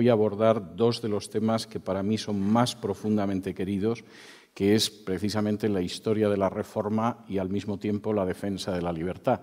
voy a abordar dos de los temas que para mí son más profundamente queridos, que es precisamente la historia de la reforma y al mismo tiempo la defensa de la libertad.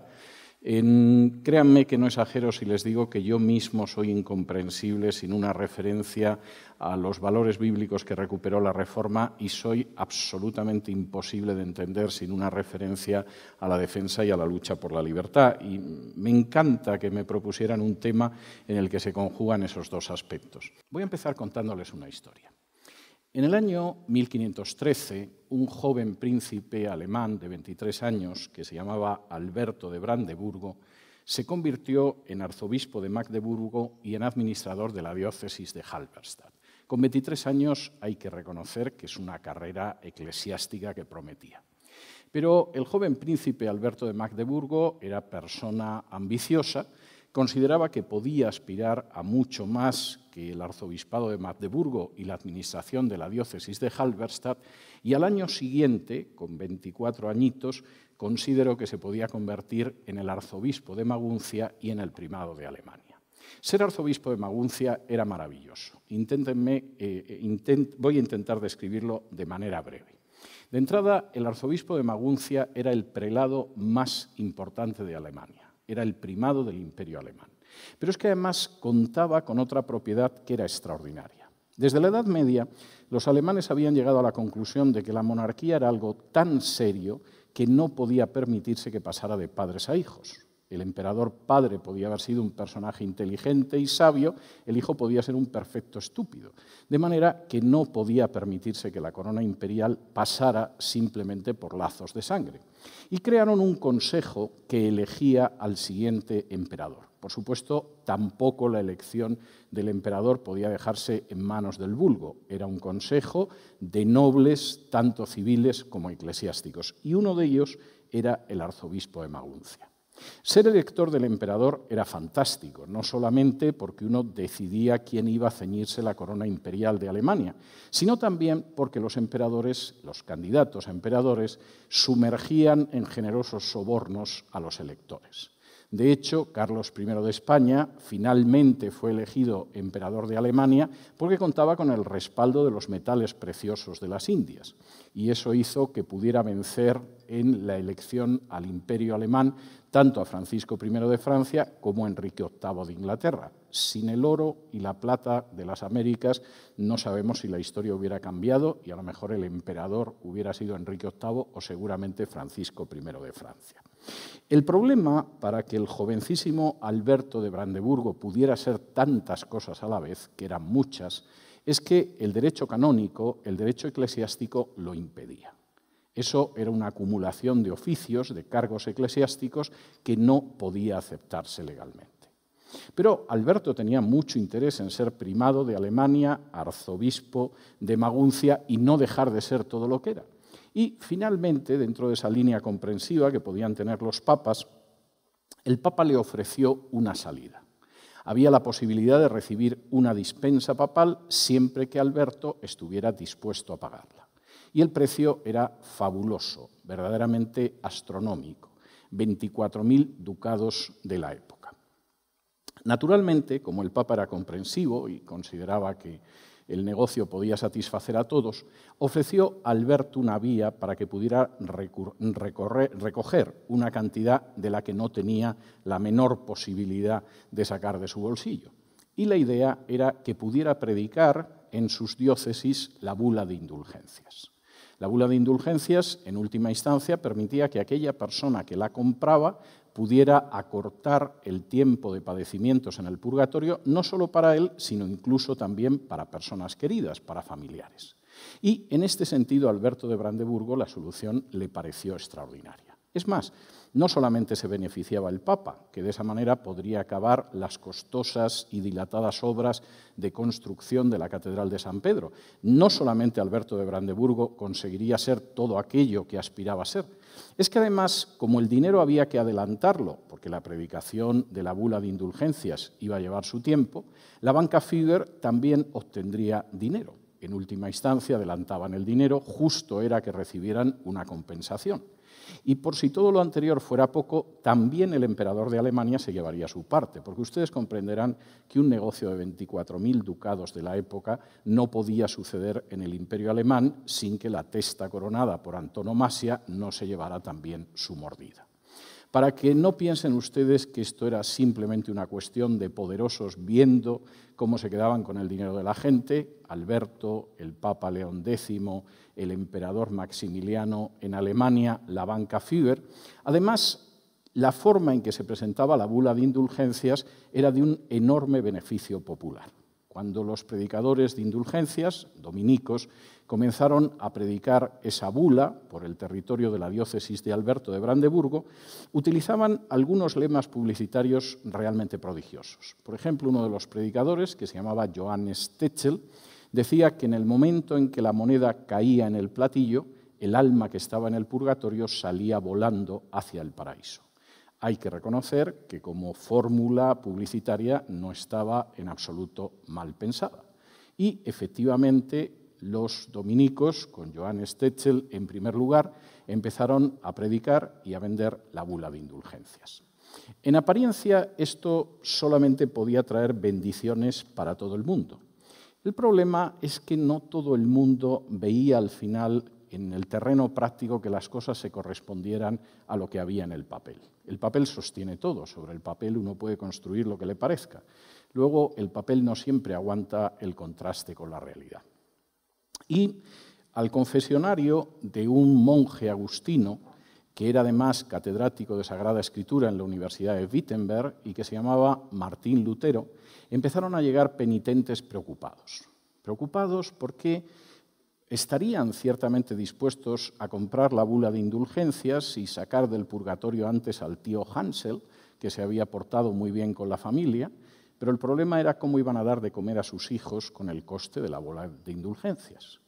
En, créanme que no exagero si les digo que yo mismo soy incomprensible sin una referencia a los valores bíblicos que recuperó la Reforma y soy absolutamente imposible de entender sin una referencia a la defensa y a la lucha por la libertad. Y me encanta que me propusieran un tema en el que se conjugan esos dos aspectos. Voy a empezar contándoles una historia. En el año 1513, un joven príncipe alemán de 23 años, que se llamaba Alberto de Brandeburgo, se convirtió en arzobispo de Magdeburgo y en administrador de la diócesis de Halberstadt. Con 23 años hay que reconocer que es una carrera eclesiástica que prometía. Pero el joven príncipe Alberto de Magdeburgo era persona ambiciosa consideraba que podía aspirar a mucho más que el arzobispado de Magdeburgo y la administración de la diócesis de Halberstadt, y al año siguiente, con 24 añitos, consideró que se podía convertir en el arzobispo de Maguncia y en el primado de Alemania. Ser arzobispo de Maguncia era maravilloso. Inténtenme, eh, eh, voy a intentar describirlo de manera breve. De entrada, el arzobispo de Maguncia era el prelado más importante de Alemania era el primado del imperio alemán. Pero es que además contaba con otra propiedad que era extraordinaria. Desde la Edad Media, los alemanes habían llegado a la conclusión de que la monarquía era algo tan serio que no podía permitirse que pasara de padres a hijos. El emperador padre podía haber sido un personaje inteligente y sabio, el hijo podía ser un perfecto estúpido. De manera que no podía permitirse que la corona imperial pasara simplemente por lazos de sangre. Y crearon un consejo que elegía al siguiente emperador. Por supuesto, tampoco la elección del emperador podía dejarse en manos del vulgo. Era un consejo de nobles, tanto civiles como eclesiásticos. Y uno de ellos era el arzobispo de Maguncia. Ser elector del emperador era fantástico, no solamente porque uno decidía quién iba a ceñirse la corona imperial de Alemania, sino también porque los emperadores, los candidatos a emperadores, sumergían en generosos sobornos a los electores. De hecho, Carlos I de España finalmente fue elegido emperador de Alemania porque contaba con el respaldo de los metales preciosos de las Indias, y eso hizo que pudiera vencer en la elección al imperio alemán tanto a Francisco I de Francia como a Enrique VIII de Inglaterra. Sin el oro y la plata de las Américas no sabemos si la historia hubiera cambiado y a lo mejor el emperador hubiera sido Enrique VIII o seguramente Francisco I de Francia. El problema para que el jovencísimo Alberto de Brandeburgo pudiera ser tantas cosas a la vez, que eran muchas, es que el derecho canónico, el derecho eclesiástico lo impedía. Eso era una acumulación de oficios, de cargos eclesiásticos, que no podía aceptarse legalmente. Pero Alberto tenía mucho interés en ser primado de Alemania, arzobispo de Maguncia y no dejar de ser todo lo que era. Y finalmente, dentro de esa línea comprensiva que podían tener los papas, el Papa le ofreció una salida. Había la posibilidad de recibir una dispensa papal siempre que Alberto estuviera dispuesto a pagarla. Y el precio era fabuloso, verdaderamente astronómico, 24.000 ducados de la época. Naturalmente, como el Papa era comprensivo y consideraba que el negocio podía satisfacer a todos, ofreció a Alberto una vía para que pudiera recoger una cantidad de la que no tenía la menor posibilidad de sacar de su bolsillo. Y la idea era que pudiera predicar en sus diócesis la bula de indulgencias. La bula de indulgencias, en última instancia, permitía que aquella persona que la compraba pudiera acortar el tiempo de padecimientos en el purgatorio, no solo para él, sino incluso también para personas queridas, para familiares. Y en este sentido, a Alberto de Brandeburgo la solución le pareció extraordinaria. Es más, no solamente se beneficiaba el Papa, que de esa manera podría acabar las costosas y dilatadas obras de construcción de la Catedral de San Pedro, no solamente Alberto de Brandeburgo conseguiría ser todo aquello que aspiraba a ser, es que además, como el dinero había que adelantarlo, porque la predicación de la bula de indulgencias iba a llevar su tiempo, la banca Fieber también obtendría dinero. En última instancia adelantaban el dinero, justo era que recibieran una compensación. Y por si todo lo anterior fuera poco, también el emperador de Alemania se llevaría su parte, porque ustedes comprenderán que un negocio de 24.000 ducados de la época no podía suceder en el imperio alemán sin que la testa coronada por antonomasia no se llevara también su mordida para que no piensen ustedes que esto era simplemente una cuestión de poderosos viendo cómo se quedaban con el dinero de la gente, Alberto, el Papa León X, el emperador Maximiliano en Alemania, la banca Fieber. Además, la forma en que se presentaba la bula de indulgencias era de un enorme beneficio popular cuando los predicadores de indulgencias, dominicos, comenzaron a predicar esa bula por el territorio de la diócesis de Alberto de Brandeburgo, utilizaban algunos lemas publicitarios realmente prodigiosos. Por ejemplo, uno de los predicadores, que se llamaba Johannes Techel, decía que en el momento en que la moneda caía en el platillo, el alma que estaba en el purgatorio salía volando hacia el paraíso. Hay que reconocer que como fórmula publicitaria no estaba en absoluto mal pensada. Y efectivamente los dominicos, con Johann Stetzel en primer lugar, empezaron a predicar y a vender la bula de indulgencias. En apariencia esto solamente podía traer bendiciones para todo el mundo. El problema es que no todo el mundo veía al final en el terreno práctico que las cosas se correspondieran a lo que había en el papel. El papel sostiene todo, sobre el papel uno puede construir lo que le parezca. Luego, el papel no siempre aguanta el contraste con la realidad. Y al confesionario de un monje agustino, que era además catedrático de Sagrada Escritura en la Universidad de Wittenberg y que se llamaba Martín Lutero, empezaron a llegar penitentes preocupados. Preocupados porque estarían ciertamente dispuestos a comprar la bula de indulgencias y sacar del purgatorio antes al tío Hansel, que se había portado muy bien con la familia, pero el problema era cómo iban a dar de comer a sus hijos con el coste de la bula de indulgencias.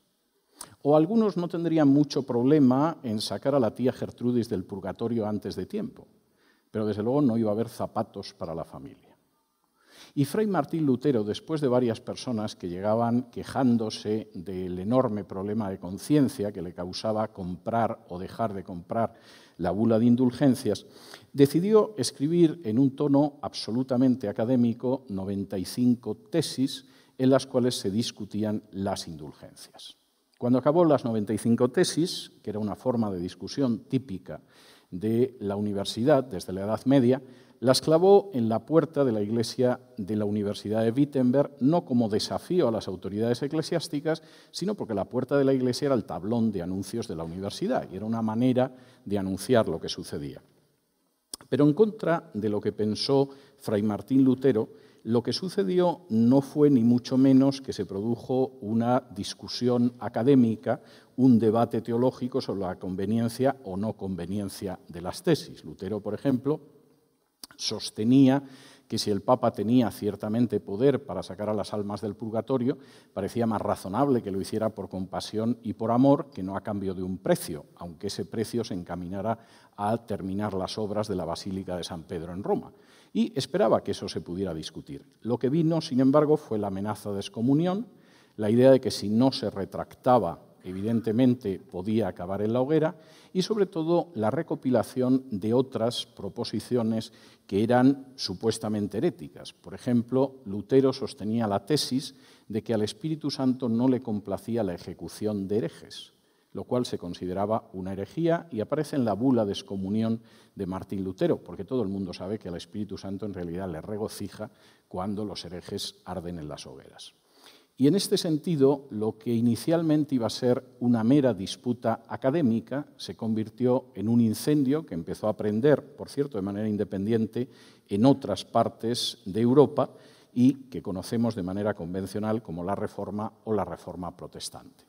O algunos no tendrían mucho problema en sacar a la tía Gertrudis del purgatorio antes de tiempo, pero desde luego no iba a haber zapatos para la familia. Y Fray Martín Lutero, después de varias personas que llegaban quejándose del enorme problema de conciencia que le causaba comprar o dejar de comprar la bula de indulgencias, decidió escribir en un tono absolutamente académico 95 tesis en las cuales se discutían las indulgencias. Cuando acabó las 95 tesis, que era una forma de discusión típica de la universidad desde la Edad Media, las clavó en la puerta de la iglesia de la Universidad de Wittenberg, no como desafío a las autoridades eclesiásticas, sino porque la puerta de la iglesia era el tablón de anuncios de la universidad y era una manera de anunciar lo que sucedía. Pero en contra de lo que pensó Fray Martín Lutero, lo que sucedió no fue ni mucho menos que se produjo una discusión académica, un debate teológico sobre la conveniencia o no conveniencia de las tesis. Lutero, por ejemplo, sostenía que si el Papa tenía ciertamente poder para sacar a las almas del purgatorio, parecía más razonable que lo hiciera por compasión y por amor que no a cambio de un precio, aunque ese precio se encaminara a terminar las obras de la Basílica de San Pedro en Roma. Y esperaba que eso se pudiera discutir. Lo que vino, sin embargo, fue la amenaza de excomunión, la idea de que si no se retractaba evidentemente podía acabar en la hoguera, y sobre todo la recopilación de otras proposiciones que eran supuestamente heréticas. Por ejemplo, Lutero sostenía la tesis de que al Espíritu Santo no le complacía la ejecución de herejes, lo cual se consideraba una herejía y aparece en la bula de excomunión de Martín Lutero, porque todo el mundo sabe que al Espíritu Santo en realidad le regocija cuando los herejes arden en las hogueras. Y en este sentido, lo que inicialmente iba a ser una mera disputa académica se convirtió en un incendio que empezó a prender, por cierto, de manera independiente, en otras partes de Europa y que conocemos de manera convencional como la Reforma o la Reforma Protestante.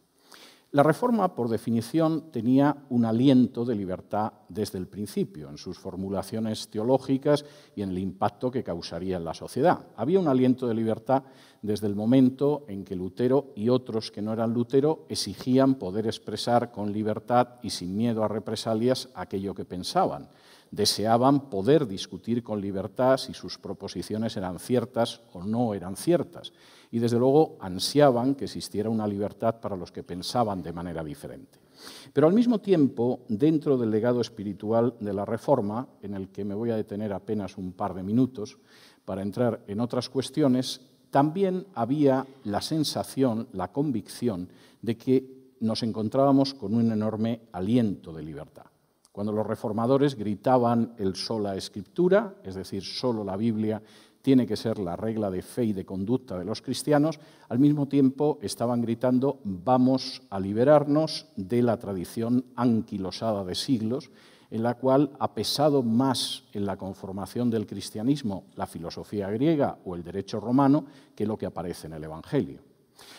La reforma, por definición, tenía un aliento de libertad desde el principio, en sus formulaciones teológicas y en el impacto que causaría en la sociedad. Había un aliento de libertad desde el momento en que Lutero y otros que no eran Lutero exigían poder expresar con libertad y sin miedo a represalias aquello que pensaban. Deseaban poder discutir con libertad si sus proposiciones eran ciertas o no eran ciertas y desde luego ansiaban que existiera una libertad para los que pensaban de manera diferente. Pero al mismo tiempo, dentro del legado espiritual de la Reforma, en el que me voy a detener apenas un par de minutos para entrar en otras cuestiones, también había la sensación, la convicción de que nos encontrábamos con un enorme aliento de libertad. Cuando los reformadores gritaban el sola escritura, es decir, solo la Biblia tiene que ser la regla de fe y de conducta de los cristianos, al mismo tiempo estaban gritando vamos a liberarnos de la tradición anquilosada de siglos, en la cual ha pesado más en la conformación del cristianismo la filosofía griega o el derecho romano que lo que aparece en el Evangelio.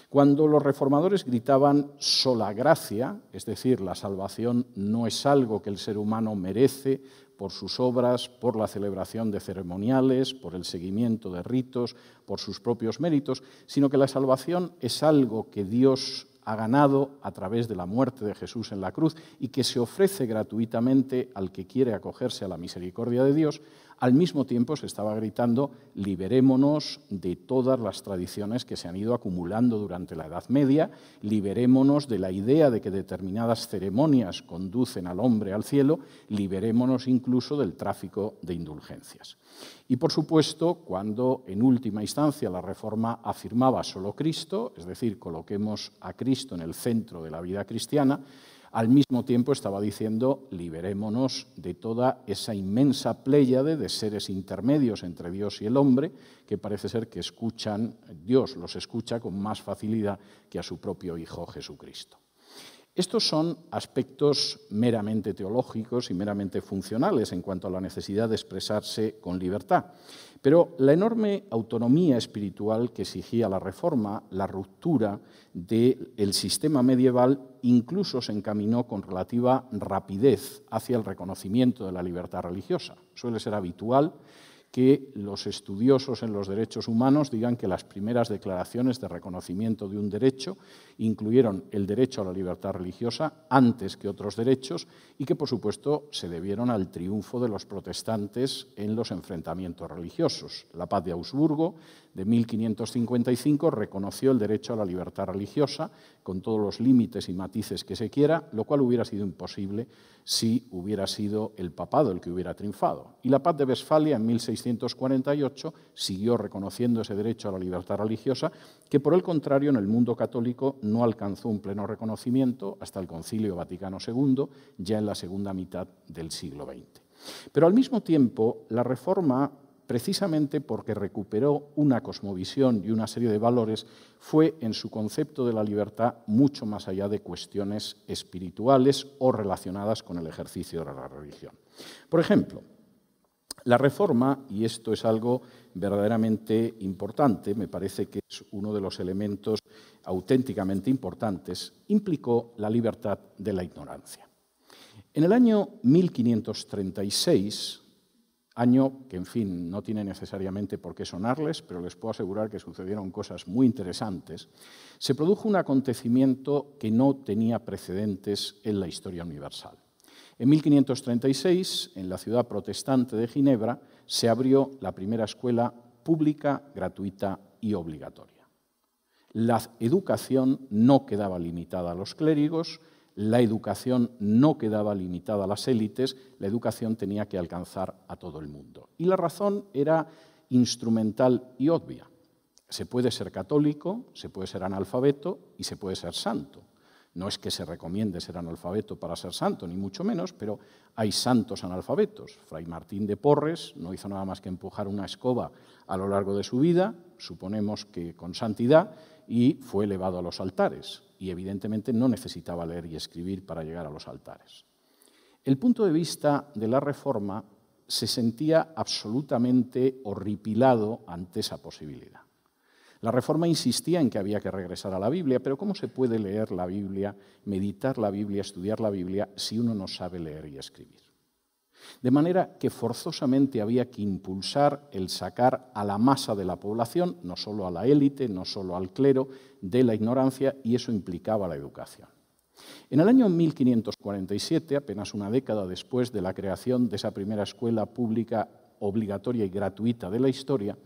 Cuando los reformadores gritaban sola gracia, es decir, la salvación no es algo que el ser humano merece por sus obras, por la celebración de ceremoniales, por el seguimiento de ritos, por sus propios méritos, sino que la salvación es algo que Dios ha ganado a través de la muerte de Jesús en la cruz y que se ofrece gratuitamente al que quiere acogerse a la misericordia de Dios al mismo tiempo se estaba gritando, liberémonos de todas las tradiciones que se han ido acumulando durante la Edad Media, liberémonos de la idea de que determinadas ceremonias conducen al hombre al cielo, liberémonos incluso del tráfico de indulgencias. Y por supuesto, cuando en última instancia la reforma afirmaba solo Cristo, es decir, coloquemos a Cristo en el centro de la vida cristiana, al mismo tiempo estaba diciendo, liberémonos de toda esa inmensa pléyade de seres intermedios entre Dios y el hombre, que parece ser que escuchan, Dios los escucha con más facilidad que a su propio Hijo Jesucristo. Estos son aspectos meramente teológicos y meramente funcionales en cuanto a la necesidad de expresarse con libertad. Pero la enorme autonomía espiritual que exigía la reforma, la ruptura del sistema medieval, incluso se encaminó con relativa rapidez hacia el reconocimiento de la libertad religiosa. Suele ser habitual que los estudiosos en los derechos humanos digan que las primeras declaraciones de reconocimiento de un derecho incluyeron el derecho a la libertad religiosa antes que otros derechos y que, por supuesto, se debieron al triunfo de los protestantes en los enfrentamientos religiosos. La paz de Augsburgo de 1555 reconoció el derecho a la libertad religiosa, con todos los límites y matices que se quiera, lo cual hubiera sido imposible si hubiera sido el papado el que hubiera triunfado. Y la paz de Westfalia en 1648 siguió reconociendo ese derecho a la libertad religiosa, que por el contrario en el mundo católico no alcanzó un pleno reconocimiento hasta el Concilio Vaticano II, ya en la segunda mitad del siglo XX. Pero al mismo tiempo, la reforma precisamente porque recuperó una cosmovisión y una serie de valores, fue en su concepto de la libertad mucho más allá de cuestiones espirituales o relacionadas con el ejercicio de la religión. Por ejemplo, la reforma, y esto es algo verdaderamente importante, me parece que es uno de los elementos auténticamente importantes, implicó la libertad de la ignorancia. En el año 1536, año que, en fin, no tiene necesariamente por qué sonarles, pero les puedo asegurar que sucedieron cosas muy interesantes, se produjo un acontecimiento que no tenía precedentes en la historia universal. En 1536, en la ciudad protestante de Ginebra, se abrió la primera escuela pública, gratuita y obligatoria. La educación no quedaba limitada a los clérigos, la educación no quedaba limitada a las élites, la educación tenía que alcanzar a todo el mundo. Y la razón era instrumental y obvia. Se puede ser católico, se puede ser analfabeto y se puede ser santo. No es que se recomiende ser analfabeto para ser santo, ni mucho menos, pero hay santos analfabetos. Fray Martín de Porres no hizo nada más que empujar una escoba a lo largo de su vida, suponemos que con santidad, y fue elevado a los altares y evidentemente no necesitaba leer y escribir para llegar a los altares. El punto de vista de la Reforma se sentía absolutamente horripilado ante esa posibilidad. La Reforma insistía en que había que regresar a la Biblia, pero ¿cómo se puede leer la Biblia, meditar la Biblia, estudiar la Biblia si uno no sabe leer y escribir? De manera que forzosamente había que impulsar el sacar a la masa de la población, no solo a la élite, no solo al clero, de la ignorancia y eso implicaba la educación. En el año 1547, apenas una década después de la creación de esa primera escuela pública obligatoria y gratuita de la historia,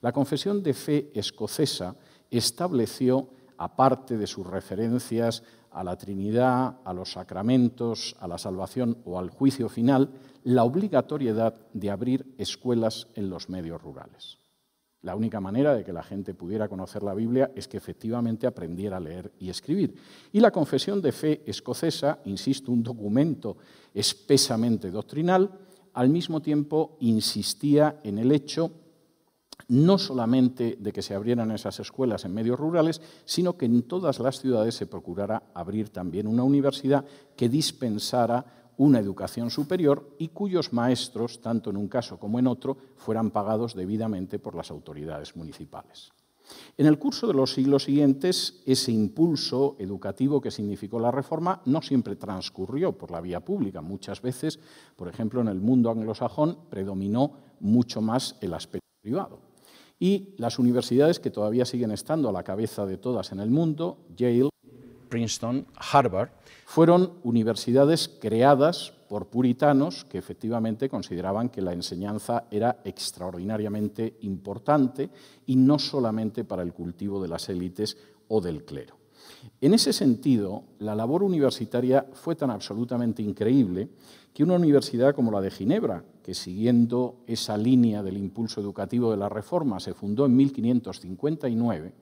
la Confesión de Fe escocesa estableció, aparte de sus referencias a la Trinidad, a los sacramentos, a la salvación o al juicio final, la obligatoriedad de abrir escuelas en los medios rurales. La única manera de que la gente pudiera conocer la Biblia es que efectivamente aprendiera a leer y escribir. Y la Confesión de Fe escocesa, insisto, un documento espesamente doctrinal, al mismo tiempo insistía en el hecho no solamente de que se abrieran esas escuelas en medios rurales, sino que en todas las ciudades se procurara abrir también una universidad que dispensara una educación superior y cuyos maestros, tanto en un caso como en otro, fueran pagados debidamente por las autoridades municipales. En el curso de los siglos siguientes, ese impulso educativo que significó la reforma no siempre transcurrió por la vía pública. Muchas veces, por ejemplo, en el mundo anglosajón predominó mucho más el aspecto privado. Y las universidades que todavía siguen estando a la cabeza de todas en el mundo, Yale, Princeton, Harvard, fueron universidades creadas por puritanos que efectivamente consideraban que la enseñanza era extraordinariamente importante y no solamente para el cultivo de las élites o del clero. En ese sentido, la labor universitaria fue tan absolutamente increíble que una universidad como la de Ginebra, que siguiendo esa línea del impulso educativo de la Reforma se fundó en 1559,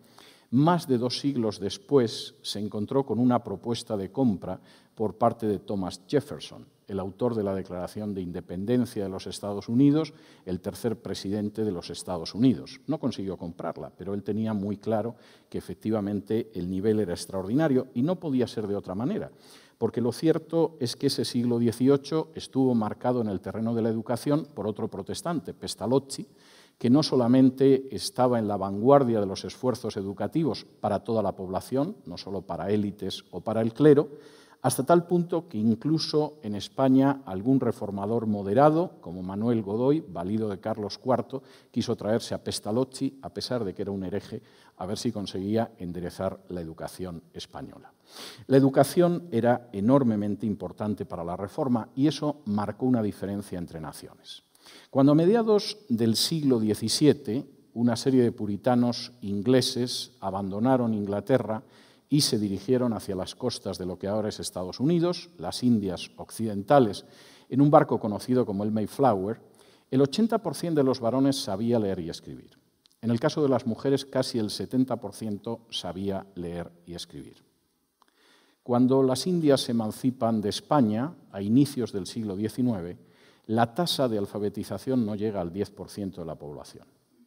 más de dos siglos después se encontró con una propuesta de compra por parte de Thomas Jefferson, el autor de la Declaración de Independencia de los Estados Unidos, el tercer presidente de los Estados Unidos. No consiguió comprarla, pero él tenía muy claro que efectivamente el nivel era extraordinario y no podía ser de otra manera, porque lo cierto es que ese siglo XVIII estuvo marcado en el terreno de la educación por otro protestante, Pestalozzi, que no solamente estaba en la vanguardia de los esfuerzos educativos para toda la población, no solo para élites o para el clero, hasta tal punto que incluso en España algún reformador moderado, como Manuel Godoy, valido de Carlos IV, quiso traerse a Pestalozzi, a pesar de que era un hereje, a ver si conseguía enderezar la educación española. La educación era enormemente importante para la Reforma y eso marcó una diferencia entre naciones. Cuando a mediados del siglo XVII una serie de puritanos ingleses abandonaron Inglaterra y se dirigieron hacia las costas de lo que ahora es Estados Unidos, las Indias Occidentales, en un barco conocido como el Mayflower, el 80% de los varones sabía leer y escribir. En el caso de las mujeres, casi el 70% sabía leer y escribir. Cuando las Indias se emancipan de España, a inicios del siglo XIX, la tasa de alfabetización no llega al 10% de la población.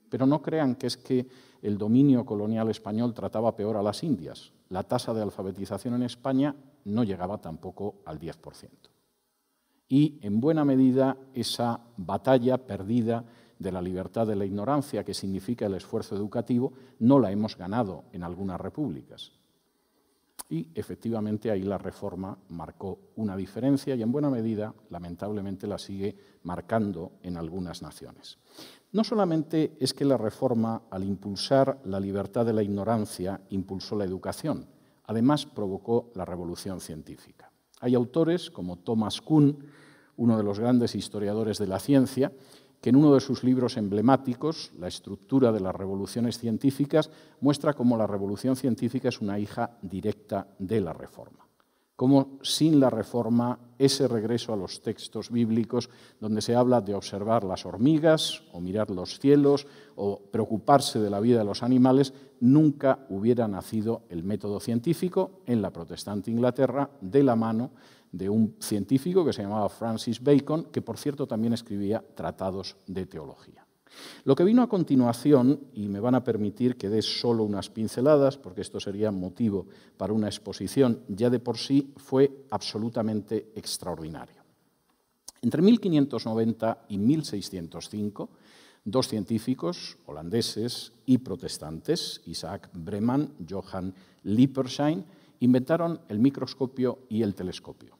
Pero no crean que es que el dominio colonial español trataba peor a las Indias. La tasa de alfabetización en España no llegaba tampoco al 10%. Y en buena medida esa batalla perdida de la libertad de la ignorancia que significa el esfuerzo educativo no la hemos ganado en algunas repúblicas. Y efectivamente ahí la reforma marcó una diferencia y en buena medida, lamentablemente, la sigue marcando en algunas naciones. No solamente es que la reforma, al impulsar la libertad de la ignorancia, impulsó la educación, además provocó la revolución científica. Hay autores como Thomas Kuhn, uno de los grandes historiadores de la ciencia, que en uno de sus libros emblemáticos, La estructura de las revoluciones científicas, muestra cómo la revolución científica es una hija directa de la reforma. Cómo sin la reforma, ese regreso a los textos bíblicos, donde se habla de observar las hormigas, o mirar los cielos, o preocuparse de la vida de los animales, nunca hubiera nacido el método científico en la protestante Inglaterra de la mano de un científico que se llamaba Francis Bacon, que por cierto también escribía tratados de teología. Lo que vino a continuación, y me van a permitir que dé solo unas pinceladas, porque esto sería motivo para una exposición, ya de por sí fue absolutamente extraordinario. Entre 1590 y 1605, dos científicos holandeses y protestantes, Isaac Breman, Johann Lippershey, inventaron el microscopio y el telescopio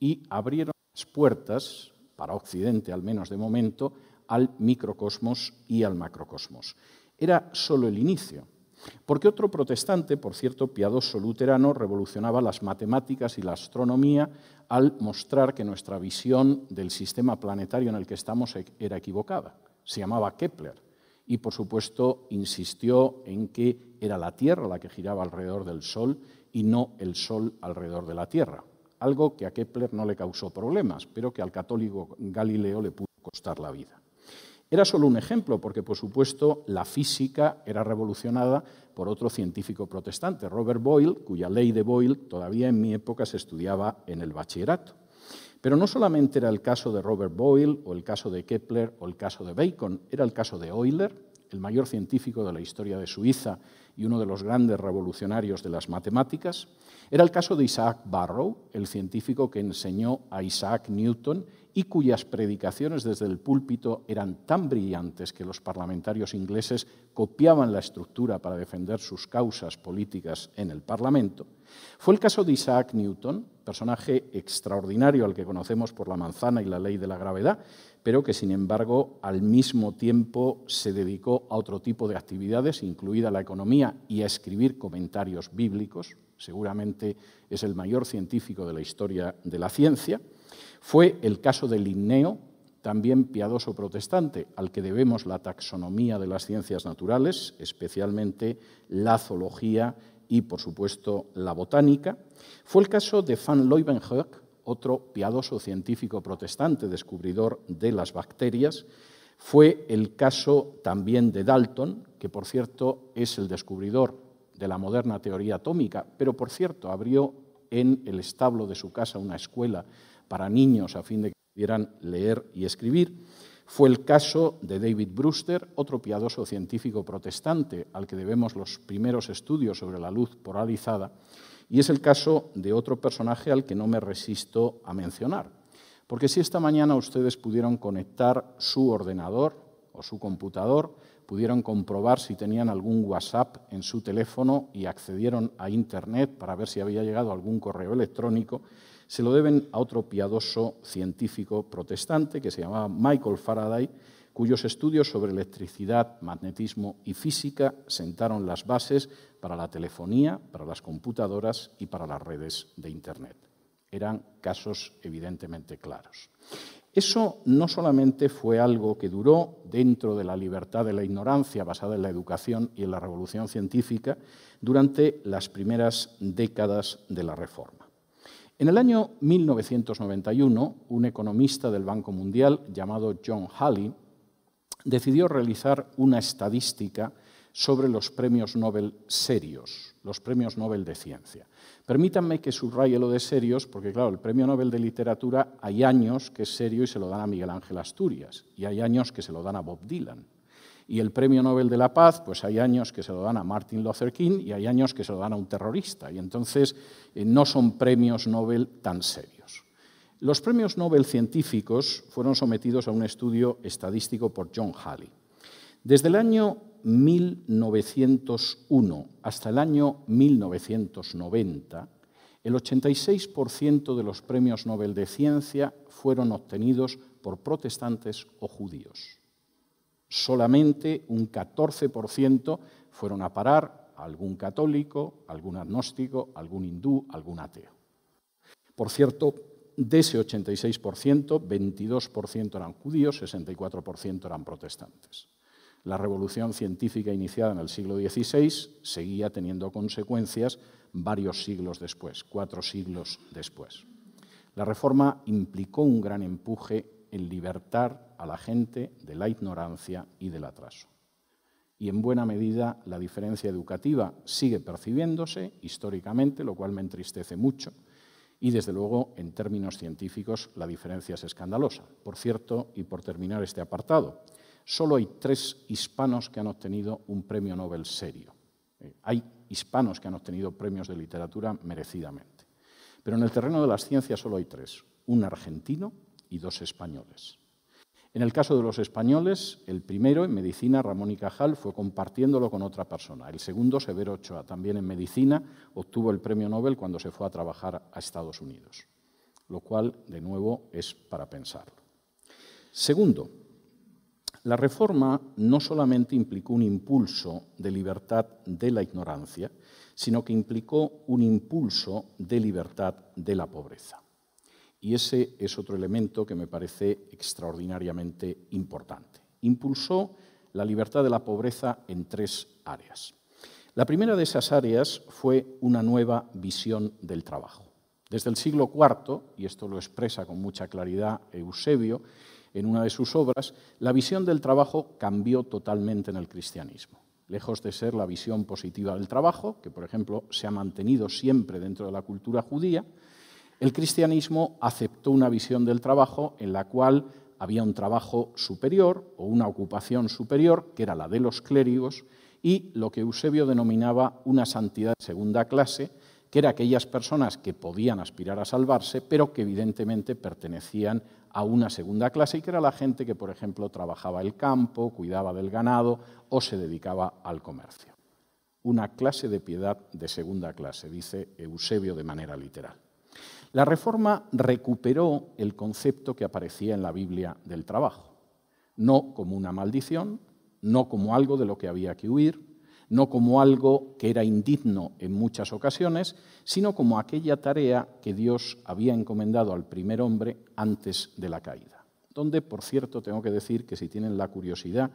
y abrieron las puertas, para Occidente al menos de momento, al microcosmos y al macrocosmos. Era solo el inicio, porque otro protestante, por cierto, piadoso luterano, revolucionaba las matemáticas y la astronomía al mostrar que nuestra visión del sistema planetario en el que estamos e-, era equivocada. Se llamaba Kepler y, por supuesto, insistió en que era la Tierra la que giraba alrededor del Sol y no el Sol alrededor de la Tierra algo que a Kepler no le causó problemas, pero que al católico Galileo le pudo costar la vida. Era solo un ejemplo, porque por supuesto la física era revolucionada por otro científico protestante, Robert Boyle, cuya ley de Boyle todavía en mi época se estudiaba en el bachillerato. Pero no solamente era el caso de Robert Boyle o el caso de Kepler o el caso de Bacon, era el caso de Euler, el mayor científico de la historia de Suiza y uno de los grandes revolucionarios de las matemáticas, era el caso de Isaac Barrow, el científico que enseñó a Isaac Newton y cuyas predicaciones desde el púlpito eran tan brillantes que los parlamentarios ingleses copiaban la estructura para defender sus causas políticas en el Parlamento. Fue el caso de Isaac Newton, personaje extraordinario al que conocemos por la manzana y la ley de la gravedad, pero que sin embargo al mismo tiempo se dedicó a otro tipo de actividades, incluida la economía, y a escribir comentarios bíblicos. Seguramente es el mayor científico de la historia de la ciencia. Fue el caso de Linneo, también piadoso protestante, al que debemos la taxonomía de las ciencias naturales, especialmente la zoología y, por supuesto, la botánica, fue el caso de Van Leeuwenhoek, otro piadoso científico protestante descubridor de las bacterias, fue el caso también de Dalton, que por cierto es el descubridor de la moderna teoría atómica, pero por cierto abrió en el establo de su casa una escuela para niños a fin de que pudieran leer y escribir. Fue el caso de David Brewster, otro piadoso científico protestante al que debemos los primeros estudios sobre la luz polarizada, y es el caso de otro personaje al que no me resisto a mencionar. Porque si esta mañana ustedes pudieron conectar su ordenador o su computador, pudieron comprobar si tenían algún WhatsApp en su teléfono y accedieron a Internet para ver si había llegado algún correo electrónico, se lo deben a otro piadoso científico protestante que se llamaba Michael Faraday, cuyos estudios sobre electricidad, magnetismo y física sentaron las bases para la telefonía, para las computadoras y para las redes de Internet. Eran casos evidentemente claros. Eso no solamente fue algo que duró dentro de la libertad de la ignorancia basada en la educación y en la revolución científica durante las primeras décadas de la Reforma. En el año 1991, un economista del Banco Mundial llamado John Halley decidió realizar una estadística sobre los premios Nobel serios, los premios Nobel de ciencia. Permítanme que subraye lo de serios, porque claro, el premio Nobel de literatura hay años que es serio y se lo dan a Miguel Ángel Asturias, y hay años que se lo dan a Bob Dylan. Y el Premio Nobel de la Paz, pues hay años que se lo dan a Martin Luther King y hay años que se lo dan a un terrorista. Y entonces eh, no son premios Nobel tan serios. Los premios Nobel científicos fueron sometidos a un estudio estadístico por John Halley. Desde el año 1901 hasta el año 1990, el 86% de los premios Nobel de ciencia fueron obtenidos por protestantes o judíos solamente un 14% fueron a parar algún católico, algún agnóstico, algún hindú, algún ateo. Por cierto, de ese 86%, 22% eran judíos, 64% eran protestantes. La revolución científica iniciada en el siglo XVI seguía teniendo consecuencias varios siglos después, cuatro siglos después. La reforma implicó un gran empuje en libertar a la gente de la ignorancia y del atraso. Y en buena medida la diferencia educativa sigue percibiéndose históricamente, lo cual me entristece mucho, y desde luego en términos científicos la diferencia es escandalosa. Por cierto, y por terminar este apartado, solo hay tres hispanos que han obtenido un premio Nobel serio. Eh, hay hispanos que han obtenido premios de literatura merecidamente. Pero en el terreno de las ciencias solo hay tres. Un argentino, y dos españoles. En el caso de los españoles, el primero en medicina, Ramón y Cajal, fue compartiéndolo con otra persona. El segundo, Severo Ochoa, también en medicina, obtuvo el premio Nobel cuando se fue a trabajar a Estados Unidos, lo cual, de nuevo, es para pensarlo. Segundo, la reforma no solamente implicó un impulso de libertad de la ignorancia, sino que implicó un impulso de libertad de la pobreza. Y ese es otro elemento que me parece extraordinariamente importante. Impulsó la libertad de la pobreza en tres áreas. La primera de esas áreas fue una nueva visión del trabajo. Desde el siglo IV, y esto lo expresa con mucha claridad Eusebio en una de sus obras, la visión del trabajo cambió totalmente en el cristianismo. Lejos de ser la visión positiva del trabajo, que por ejemplo se ha mantenido siempre dentro de la cultura judía, el cristianismo aceptó una visión del trabajo en la cual había un trabajo superior o una ocupación superior, que era la de los clérigos, y lo que Eusebio denominaba una santidad de segunda clase, que eran aquellas personas que podían aspirar a salvarse, pero que evidentemente pertenecían a una segunda clase y que era la gente que, por ejemplo, trabajaba el campo, cuidaba del ganado o se dedicaba al comercio. Una clase de piedad de segunda clase, dice Eusebio de manera literal. La reforma recuperó el concepto que aparecía en la Biblia del trabajo, no como una maldición, no como algo de lo que había que huir, no como algo que era indigno en muchas ocasiones, sino como aquella tarea que Dios había encomendado al primer hombre antes de la caída. Donde, por cierto, tengo que decir que si tienen la curiosidad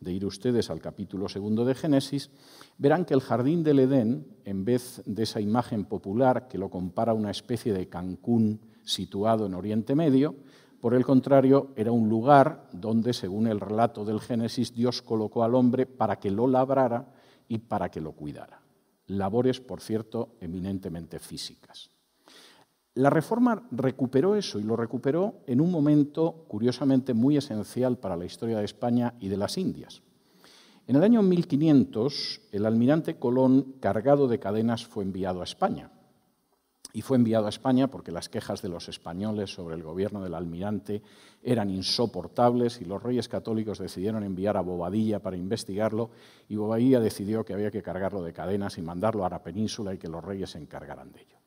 de ir ustedes al capítulo segundo de Génesis, verán que el jardín del Edén, en vez de esa imagen popular que lo compara a una especie de Cancún situado en Oriente Medio, por el contrario, era un lugar donde, según el relato del Génesis, Dios colocó al hombre para que lo labrara y para que lo cuidara. Labores, por cierto, eminentemente físicas. La reforma recuperó eso y lo recuperó en un momento curiosamente muy esencial para la historia de España y de las Indias. En el año 1500, el almirante Colón, cargado de cadenas, fue enviado a España. Y fue enviado a España porque las quejas de los españoles sobre el gobierno del almirante eran insoportables y los reyes católicos decidieron enviar a Bobadilla para investigarlo y Bobadilla decidió que había que cargarlo de cadenas y mandarlo a la península y que los reyes se encargaran de ello.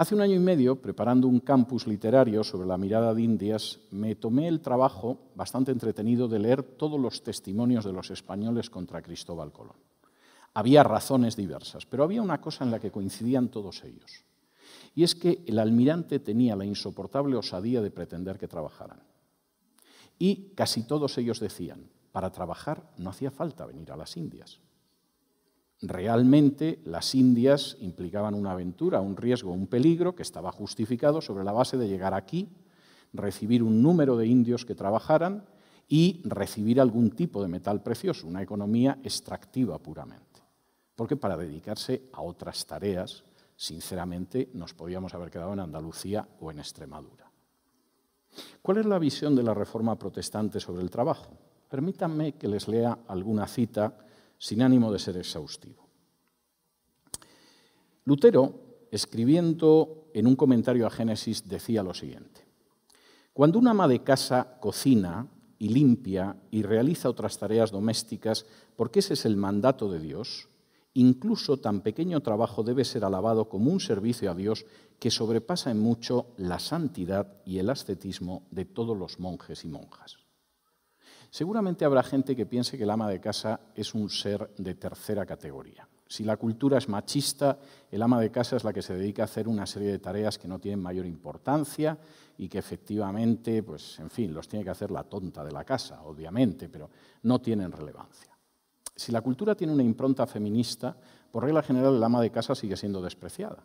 Hace un año y medio, preparando un campus literario sobre la mirada de Indias, me tomé el trabajo, bastante entretenido, de leer todos los testimonios de los españoles contra Cristóbal Colón. Había razones diversas, pero había una cosa en la que coincidían todos ellos. Y es que el almirante tenía la insoportable osadía de pretender que trabajaran. Y casi todos ellos decían, para trabajar no hacía falta venir a las Indias realmente las Indias implicaban una aventura, un riesgo, un peligro que estaba justificado sobre la base de llegar aquí, recibir un número de indios que trabajaran y recibir algún tipo de metal precioso, una economía extractiva puramente. Porque para dedicarse a otras tareas, sinceramente, nos podíamos haber quedado en Andalucía o en Extremadura. ¿Cuál es la visión de la Reforma Protestante sobre el trabajo? Permítanme que les lea alguna cita sin ánimo de ser exhaustivo. Lutero, escribiendo en un comentario a Génesis, decía lo siguiente. Cuando una ama de casa cocina y limpia y realiza otras tareas domésticas, porque ese es el mandato de Dios, incluso tan pequeño trabajo debe ser alabado como un servicio a Dios que sobrepasa en mucho la santidad y el ascetismo de todos los monjes y monjas. Seguramente habrá gente que piense que el ama de casa es un ser de tercera categoría. Si la cultura es machista, el ama de casa es la que se dedica a hacer una serie de tareas que no tienen mayor importancia y que efectivamente, pues en fin, los tiene que hacer la tonta de la casa, obviamente, pero no tienen relevancia. Si la cultura tiene una impronta feminista, por regla general el ama de casa sigue siendo despreciada.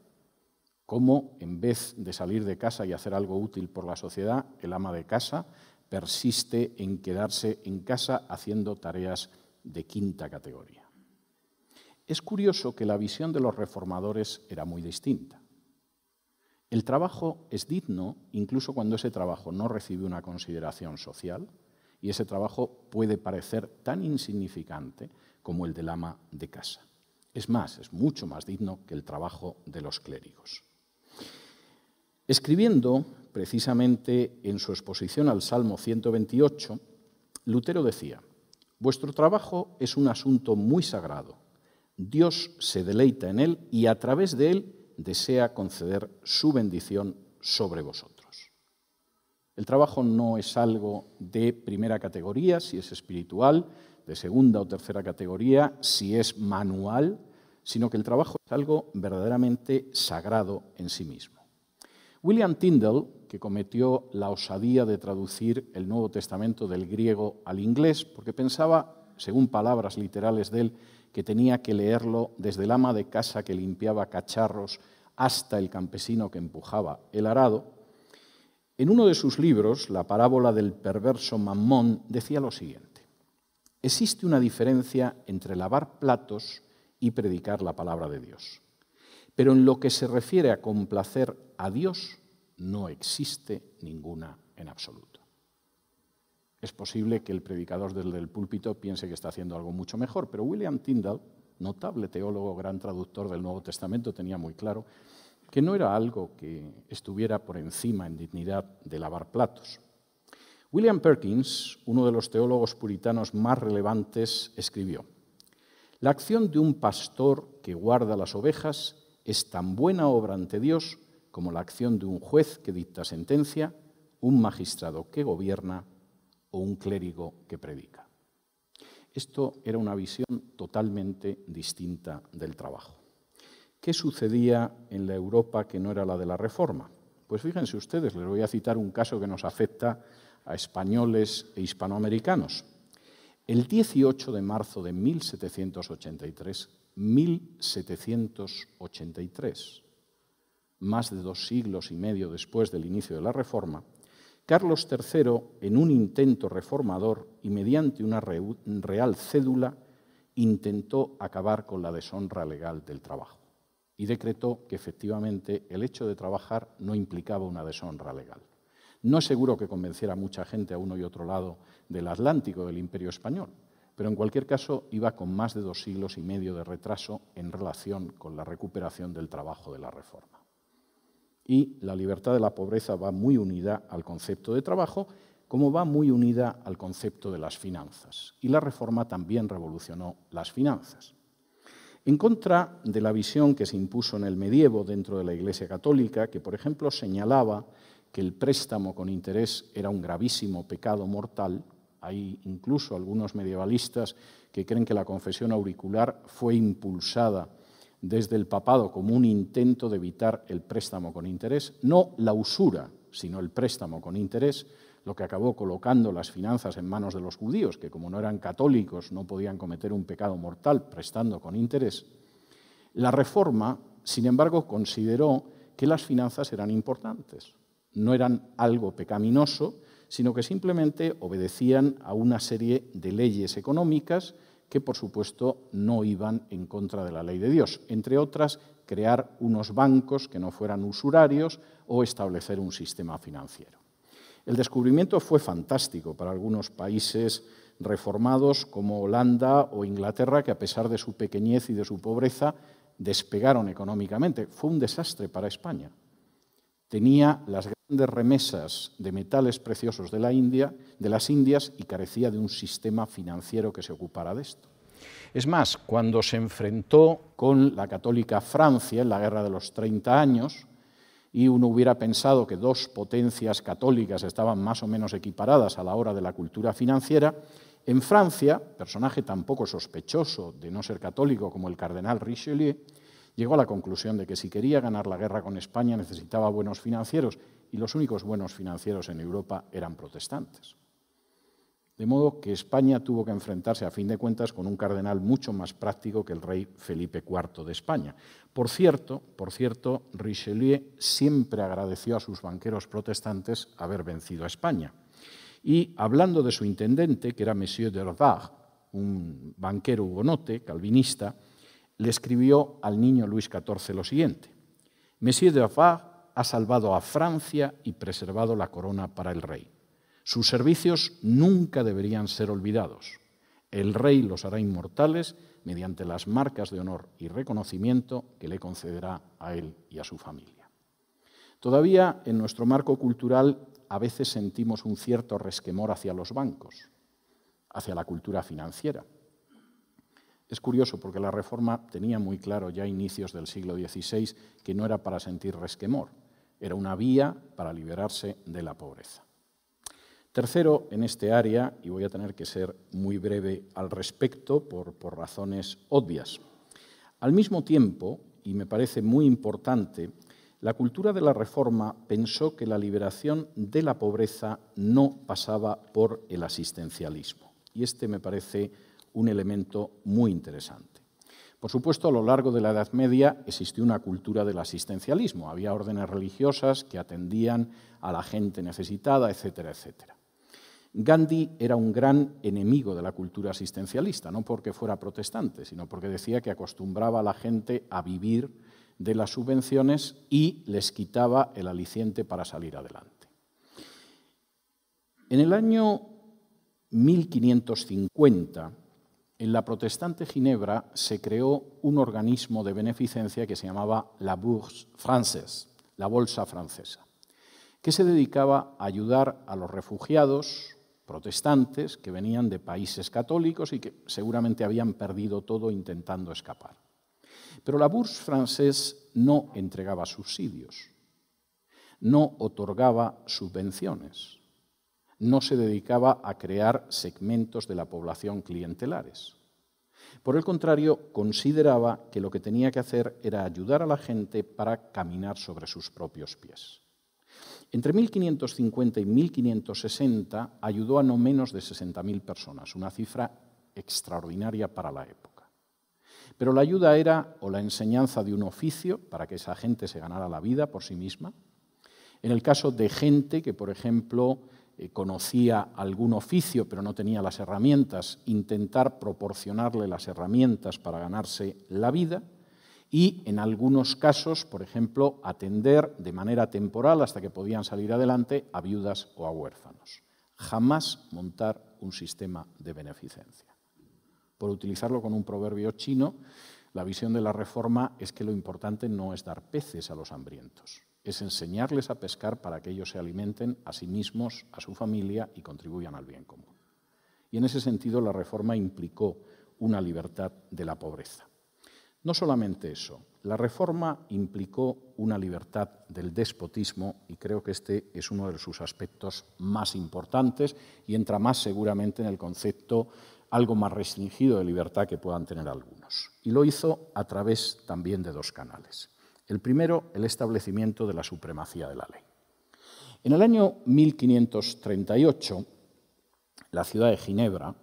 ¿Cómo, en vez de salir de casa y hacer algo útil por la sociedad, el ama de casa persiste en quedarse en casa haciendo tareas de quinta categoría. Es curioso que la visión de los reformadores era muy distinta. El trabajo es digno incluso cuando ese trabajo no recibe una consideración social y ese trabajo puede parecer tan insignificante como el del ama de casa. Es más, es mucho más digno que el trabajo de los clérigos. Escribiendo precisamente en su exposición al Salmo 128, Lutero decía, vuestro trabajo es un asunto muy sagrado. Dios se deleita en él y a través de él desea conceder su bendición sobre vosotros. El trabajo no es algo de primera categoría, si es espiritual, de segunda o tercera categoría, si es manual, sino que el trabajo es algo verdaderamente sagrado en sí mismo. William Tyndall que cometió la osadía de traducir el Nuevo Testamento del griego al inglés, porque pensaba, según palabras literales de él, que tenía que leerlo desde el ama de casa que limpiaba cacharros hasta el campesino que empujaba el arado, en uno de sus libros, La parábola del perverso Mamón, decía lo siguiente, existe una diferencia entre lavar platos y predicar la palabra de Dios, pero en lo que se refiere a complacer a Dios, no existe ninguna en absoluto. Es posible que el predicador desde el púlpito piense que está haciendo algo mucho mejor, pero William Tyndall, notable teólogo, gran traductor del Nuevo Testamento, tenía muy claro que no era algo que estuviera por encima en dignidad de lavar platos. William Perkins, uno de los teólogos puritanos más relevantes, escribió, La acción de un pastor que guarda las ovejas es tan buena obra ante Dios como la acción de un juez que dicta sentencia, un magistrado que gobierna o un clérigo que predica. Esto era una visión totalmente distinta del trabajo. ¿Qué sucedía en la Europa que no era la de la Reforma? Pues fíjense ustedes, les voy a citar un caso que nos afecta a españoles e hispanoamericanos. El 18 de marzo de 1783, 1783, más de dos siglos y medio después del inicio de la Reforma, Carlos III, en un intento reformador y mediante una real cédula, intentó acabar con la deshonra legal del trabajo y decretó que efectivamente el hecho de trabajar no implicaba una deshonra legal. No es seguro que convenciera a mucha gente a uno y otro lado del Atlántico del Imperio Español, pero en cualquier caso iba con más de dos siglos y medio de retraso en relación con la recuperación del trabajo de la Reforma. Y la libertad de la pobreza va muy unida al concepto de trabajo, como va muy unida al concepto de las finanzas. Y la reforma también revolucionó las finanzas. En contra de la visión que se impuso en el medievo dentro de la Iglesia Católica, que por ejemplo señalaba que el préstamo con interés era un gravísimo pecado mortal, hay incluso algunos medievalistas que creen que la confesión auricular fue impulsada desde el papado como un intento de evitar el préstamo con interés, no la usura, sino el préstamo con interés, lo que acabó colocando las finanzas en manos de los judíos, que como no eran católicos no podían cometer un pecado mortal prestando con interés, la reforma, sin embargo, consideró que las finanzas eran importantes, no eran algo pecaminoso, sino que simplemente obedecían a una serie de leyes económicas que por supuesto no iban en contra de la ley de Dios, entre otras crear unos bancos que no fueran usurarios o establecer un sistema financiero. El descubrimiento fue fantástico para algunos países reformados como Holanda o Inglaterra, que a pesar de su pequeñez y de su pobreza, despegaron económicamente. Fue un desastre para España. Tenía las de remesas de metales preciosos de, la India, de las Indias y carecía de un sistema financiero que se ocupara de esto. Es más, cuando se enfrentó con la católica Francia en la Guerra de los 30 años, y uno hubiera pensado que dos potencias católicas estaban más o menos equiparadas a la hora de la cultura financiera, en Francia, personaje tan poco sospechoso de no ser católico como el cardenal Richelieu, llegó a la conclusión de que si quería ganar la guerra con España necesitaba buenos financieros y los únicos buenos financieros en Europa eran protestantes. De modo que España tuvo que enfrentarse, a fin de cuentas, con un cardenal mucho más práctico que el rey Felipe IV de España. Por cierto, por cierto Richelieu siempre agradeció a sus banqueros protestantes haber vencido a España. Y hablando de su intendente, que era Monsieur de un banquero hugonote, calvinista, le escribió al niño Luis XIV lo siguiente. Monsieur de ha salvado a Francia y preservado la corona para el rey. Sus servicios nunca deberían ser olvidados. El rey los hará inmortales mediante las marcas de honor y reconocimiento que le concederá a él y a su familia. Todavía en nuestro marco cultural a veces sentimos un cierto resquemor hacia los bancos, hacia la cultura financiera. Es curioso porque la reforma tenía muy claro ya inicios del siglo XVI que no era para sentir resquemor, era una vía para liberarse de la pobreza. Tercero, en este área, y voy a tener que ser muy breve al respecto por, por razones obvias, al mismo tiempo, y me parece muy importante, la cultura de la Reforma pensó que la liberación de la pobreza no pasaba por el asistencialismo. Y este me parece un elemento muy interesante. Por supuesto, a lo largo de la Edad Media existió una cultura del asistencialismo. Había órdenes religiosas que atendían a la gente necesitada, etcétera, etcétera. Gandhi era un gran enemigo de la cultura asistencialista, no porque fuera protestante, sino porque decía que acostumbraba a la gente a vivir de las subvenciones y les quitaba el aliciente para salir adelante. En el año 1550, en la protestante Ginebra se creó un organismo de beneficencia que se llamaba la Bourse Française, la Bolsa Francesa, que se dedicaba a ayudar a los refugiados protestantes que venían de países católicos y que seguramente habían perdido todo intentando escapar. Pero la Bourse Française no entregaba subsidios, no otorgaba subvenciones no se dedicaba a crear segmentos de la población clientelares. Por el contrario, consideraba que lo que tenía que hacer era ayudar a la gente para caminar sobre sus propios pies. Entre 1550 y 1560 ayudó a no menos de 60.000 personas, una cifra extraordinaria para la época. Pero la ayuda era o la enseñanza de un oficio para que esa gente se ganara la vida por sí misma. En el caso de gente que, por ejemplo, eh, conocía algún oficio pero no tenía las herramientas, intentar proporcionarle las herramientas para ganarse la vida y en algunos casos, por ejemplo, atender de manera temporal hasta que podían salir adelante a viudas o a huérfanos. Jamás montar un sistema de beneficencia. Por utilizarlo con un proverbio chino, la visión de la reforma es que lo importante no es dar peces a los hambrientos es enseñarles a pescar para que ellos se alimenten a sí mismos, a su familia y contribuyan al bien común. Y en ese sentido la reforma implicó una libertad de la pobreza. No solamente eso, la reforma implicó una libertad del despotismo y creo que este es uno de sus aspectos más importantes y entra más seguramente en el concepto algo más restringido de libertad que puedan tener algunos. Y lo hizo a través también de dos canales. El primero, el establecimiento de la supremacía de la ley. En el año 1538, la ciudad de Ginebra,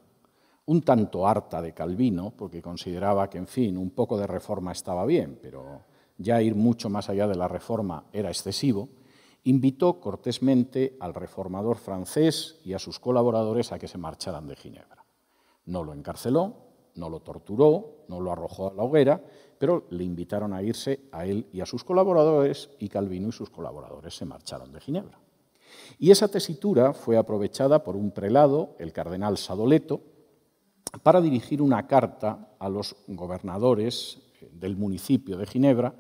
un tanto harta de Calvino, porque consideraba que, en fin, un poco de reforma estaba bien, pero ya ir mucho más allá de la reforma era excesivo, invitó cortésmente al reformador francés y a sus colaboradores a que se marcharan de Ginebra. No lo encarceló, no lo torturó, no lo arrojó a la hoguera, pero le invitaron a irse a él y a sus colaboradores, y Calvino y sus colaboradores se marcharon de Ginebra. Y esa tesitura fue aprovechada por un prelado, el cardenal Sadoleto, para dirigir una carta a los gobernadores eh, del municipio de Ginebra,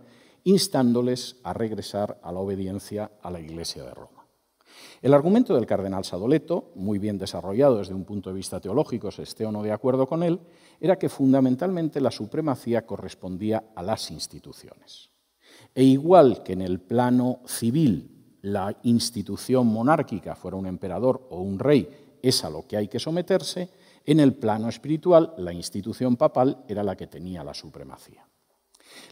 instándoles a regresar a la obediencia a la Iglesia de Roma. El argumento del cardenal Sadoleto, muy bien desarrollado desde un punto de vista teológico, se esté o no de acuerdo con él, era que fundamentalmente la supremacía correspondía a las instituciones. E igual que en el plano civil la institución monárquica, fuera un emperador o un rey, es a lo que hay que someterse, en el plano espiritual la institución papal era la que tenía la supremacía.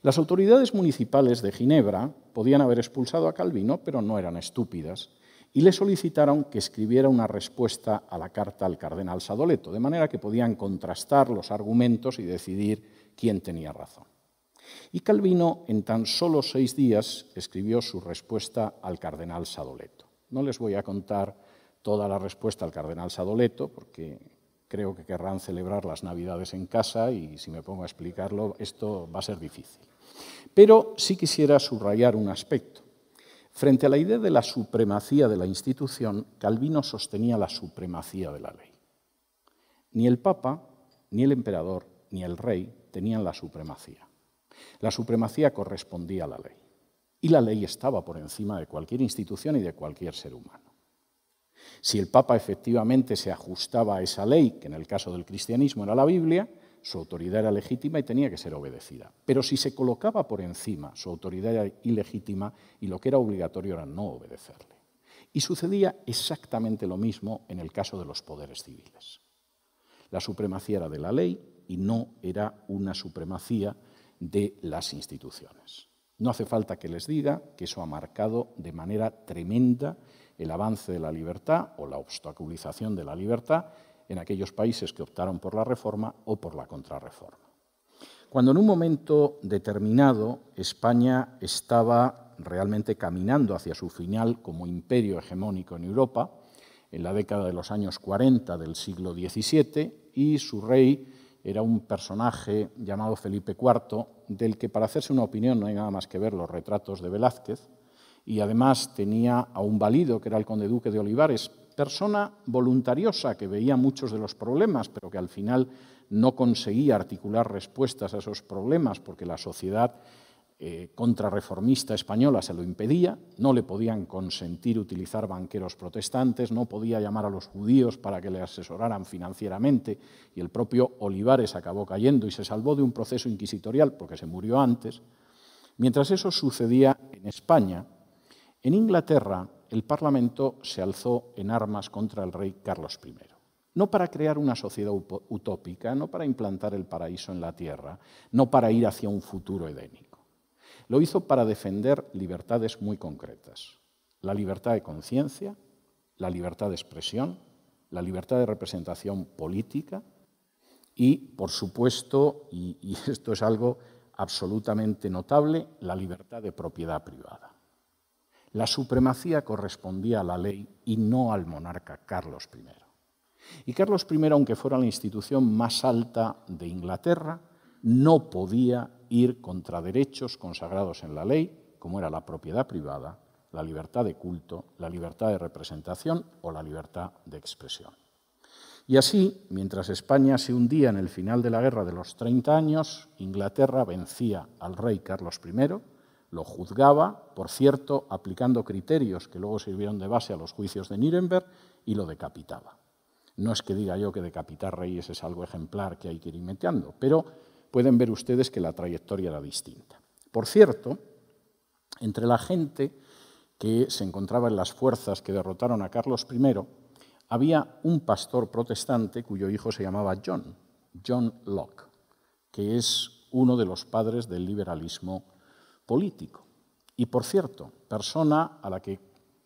Las autoridades municipales de Ginebra podían haber expulsado a Calvino, pero no eran estúpidas y le solicitaron que escribiera una respuesta a la carta al cardenal Sadoleto, de manera que podían contrastar los argumentos y decidir quién tenía razón. Y Calvino, en tan solo seis días, escribió su respuesta al cardenal Sadoleto. No les voy a contar toda la respuesta al cardenal Sadoleto, porque creo que querrán celebrar las Navidades en casa y si me pongo a explicarlo, esto va a ser difícil. Pero sí quisiera subrayar un aspecto. Frente a la idea de la supremacía de la institución, Calvino sostenía la supremacía de la ley. Ni el Papa, ni el emperador, ni el rey tenían la supremacía. La supremacía correspondía a la ley. Y la ley estaba por encima de cualquier institución y de cualquier ser humano. Si el Papa efectivamente se ajustaba a esa ley, que en el caso del cristianismo era la Biblia, su autoridad era legítima y tenía que ser obedecida. Pero si se colocaba por encima, su autoridad era ilegítima y lo que era obligatorio era no obedecerle. Y sucedía exactamente lo mismo en el caso de los poderes civiles. La supremacía era de la ley y no era una supremacía de las instituciones. No hace falta que les diga que eso ha marcado de manera tremenda el avance de la libertad o la obstaculización de la libertad en aquellos países que optaron por la reforma o por la contrarreforma. Cuando en un momento determinado España estaba realmente caminando hacia su final como imperio hegemónico en Europa, en la década de los años 40 del siglo XVII, y su rey era un personaje llamado Felipe IV, del que para hacerse una opinión no hay nada más que ver los retratos de Velázquez, y además tenía a un valido, que era el conde duque de Olivares, persona voluntariosa que veía muchos de los problemas, pero que al final no conseguía articular respuestas a esos problemas porque la sociedad eh, contrarreformista española se lo impedía, no le podían consentir utilizar banqueros protestantes, no podía llamar a los judíos para que le asesoraran financieramente y el propio Olivares acabó cayendo y se salvó de un proceso inquisitorial porque se murió antes. Mientras eso sucedía en España, en Inglaterra el Parlamento se alzó en armas contra el rey Carlos I. No para crear una sociedad utópica, no para implantar el paraíso en la tierra, no para ir hacia un futuro edénico. Lo hizo para defender libertades muy concretas. La libertad de conciencia, la libertad de expresión, la libertad de representación política y, por supuesto, y, y esto es algo absolutamente notable, la libertad de propiedad privada. La supremacía correspondía a la ley y no al monarca Carlos I. Y Carlos I, aunque fuera la institución más alta de Inglaterra, no podía ir contra derechos consagrados en la ley, como era la propiedad privada, la libertad de culto, la libertad de representación o la libertad de expresión. Y así, mientras España se hundía en el final de la Guerra de los 30 años, Inglaterra vencía al rey Carlos I, lo juzgaba, por cierto, aplicando criterios que luego sirvieron de base a los juicios de Nuremberg y lo decapitaba. No es que diga yo que decapitar reyes es algo ejemplar que hay que ir inventando, pero pueden ver ustedes que la trayectoria era distinta. Por cierto, entre la gente que se encontraba en las fuerzas que derrotaron a Carlos I, había un pastor protestante cuyo hijo se llamaba John, John Locke, que es uno de los padres del liberalismo político. Y por cierto, persona a la que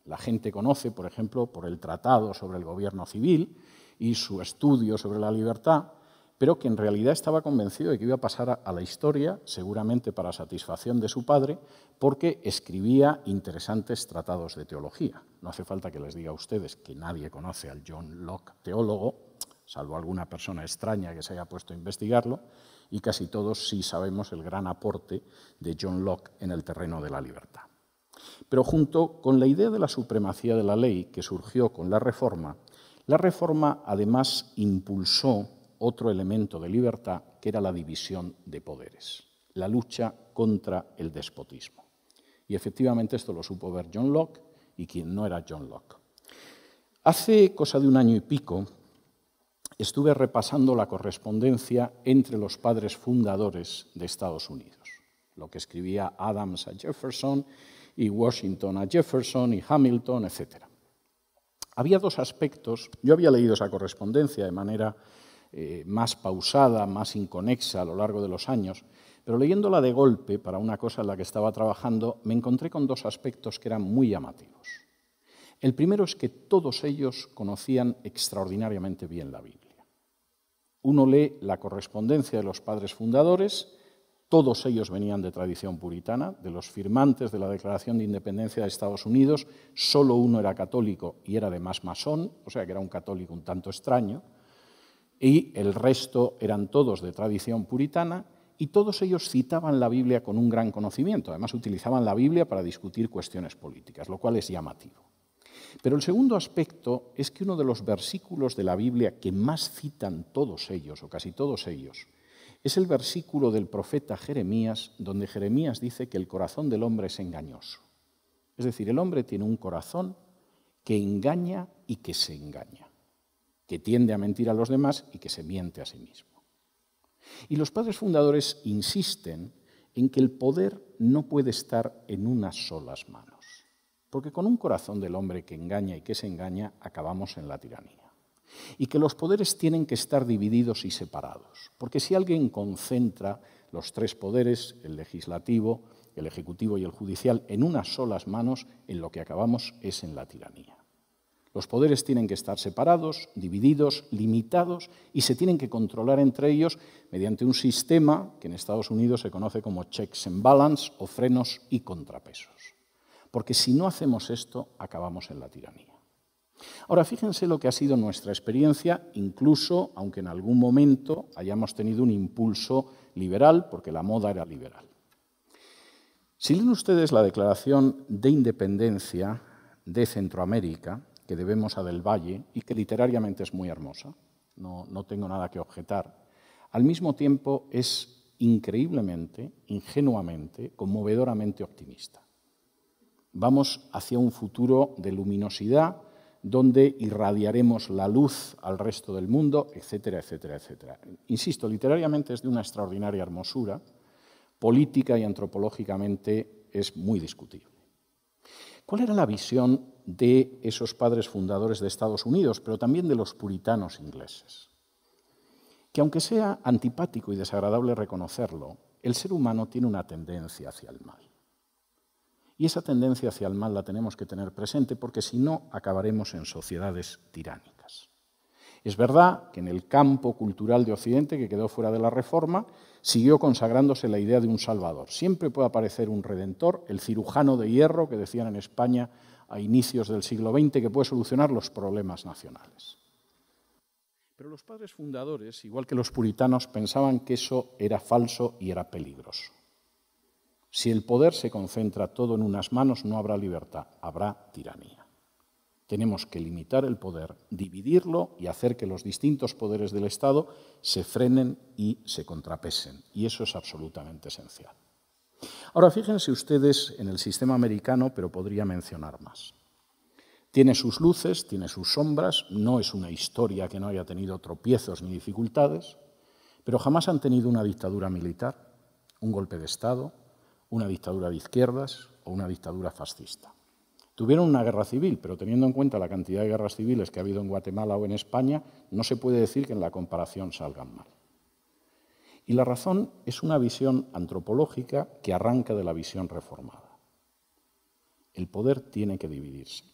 la gente conoce, por ejemplo, por el Tratado sobre el Gobierno Civil y su estudio sobre la libertad, pero que en realidad estaba convencido de que iba a pasar a la historia, seguramente para satisfacción de su padre, porque escribía interesantes tratados de teología. No hace falta que les diga a ustedes que nadie conoce al John Locke teólogo, salvo alguna persona extraña que se haya puesto a investigarlo, y casi todos sí sabemos el gran aporte de John Locke en el terreno de la libertad. Pero junto con la idea de la supremacía de la ley que surgió con la Reforma, la Reforma además impulsó otro elemento de libertad que era la división de poderes, la lucha contra el despotismo. Y efectivamente esto lo supo ver John Locke y quien no era John Locke. Hace cosa de un año y pico estuve repasando la correspondencia entre los padres fundadores de Estados Unidos, lo que escribía Adams a Jefferson y Washington a Jefferson y Hamilton, etc. Había dos aspectos, yo había leído esa correspondencia de manera eh, más pausada, más inconexa a lo largo de los años, pero leyéndola de golpe para una cosa en la que estaba trabajando, me encontré con dos aspectos que eran muy llamativos. El primero es que todos ellos conocían extraordinariamente bien la vida. Uno lee la correspondencia de los padres fundadores, todos ellos venían de tradición puritana, de los firmantes de la Declaración de Independencia de Estados Unidos, solo uno era católico y era además masón, o sea que era un católico un tanto extraño, y el resto eran todos de tradición puritana, y todos ellos citaban la Biblia con un gran conocimiento, además utilizaban la Biblia para discutir cuestiones políticas, lo cual es llamativo. Pero el segundo aspecto es que uno de los versículos de la Biblia que más citan todos ellos, o casi todos ellos, es el versículo del profeta Jeremías, donde Jeremías dice que el corazón del hombre es engañoso. Es decir, el hombre tiene un corazón que engaña y que se engaña, que tiende a mentir a los demás y que se miente a sí mismo. Y los padres fundadores insisten en que el poder no puede estar en unas solas manos. Porque con un corazón del hombre que engaña y que se engaña, acabamos en la tiranía. Y que los poderes tienen que estar divididos y separados. Porque si alguien concentra los tres poderes, el legislativo, el ejecutivo y el judicial, en unas solas manos, en lo que acabamos es en la tiranía. Los poderes tienen que estar separados, divididos, limitados y se tienen que controlar entre ellos mediante un sistema que en Estados Unidos se conoce como checks and balance o frenos y contrapesos porque si no hacemos esto, acabamos en la tiranía. Ahora, fíjense lo que ha sido nuestra experiencia, incluso aunque en algún momento hayamos tenido un impulso liberal, porque la moda era liberal. Si leen ustedes la declaración de independencia de Centroamérica, que debemos a Del Valle y que literariamente es muy hermosa, no, no tengo nada que objetar, al mismo tiempo es increíblemente, ingenuamente, conmovedoramente optimista. Vamos hacia un futuro de luminosidad donde irradiaremos la luz al resto del mundo, etcétera, etcétera, etcétera. Insisto, literariamente es de una extraordinaria hermosura, política y antropológicamente es muy discutible. ¿Cuál era la visión de esos padres fundadores de Estados Unidos, pero también de los puritanos ingleses? Que aunque sea antipático y desagradable reconocerlo, el ser humano tiene una tendencia hacia el mal. Y esa tendencia hacia el mal la tenemos que tener presente porque si no acabaremos en sociedades tiránicas. Es verdad que en el campo cultural de Occidente, que quedó fuera de la Reforma, siguió consagrándose la idea de un Salvador. Siempre puede aparecer un redentor, el cirujano de hierro que decían en España a inicios del siglo XX, que puede solucionar los problemas nacionales. Pero los padres fundadores, igual que los puritanos, pensaban que eso era falso y era peligroso. Si el poder se concentra todo en unas manos, no habrá libertad, habrá tiranía. Tenemos que limitar el poder, dividirlo y hacer que los distintos poderes del Estado se frenen y se contrapesen. Y eso es absolutamente esencial. Ahora fíjense ustedes en el sistema americano, pero podría mencionar más. Tiene sus luces, tiene sus sombras, no es una historia que no haya tenido tropiezos ni dificultades, pero jamás han tenido una dictadura militar, un golpe de Estado, una dictadura de izquierdas o una dictadura fascista. Tuvieron una guerra civil, pero teniendo en cuenta la cantidad de guerras civiles que ha habido en Guatemala o en España, no se puede decir que en la comparación salgan mal. Y la razón es una visión antropológica que arranca de la visión reformada. El poder tiene que dividirse.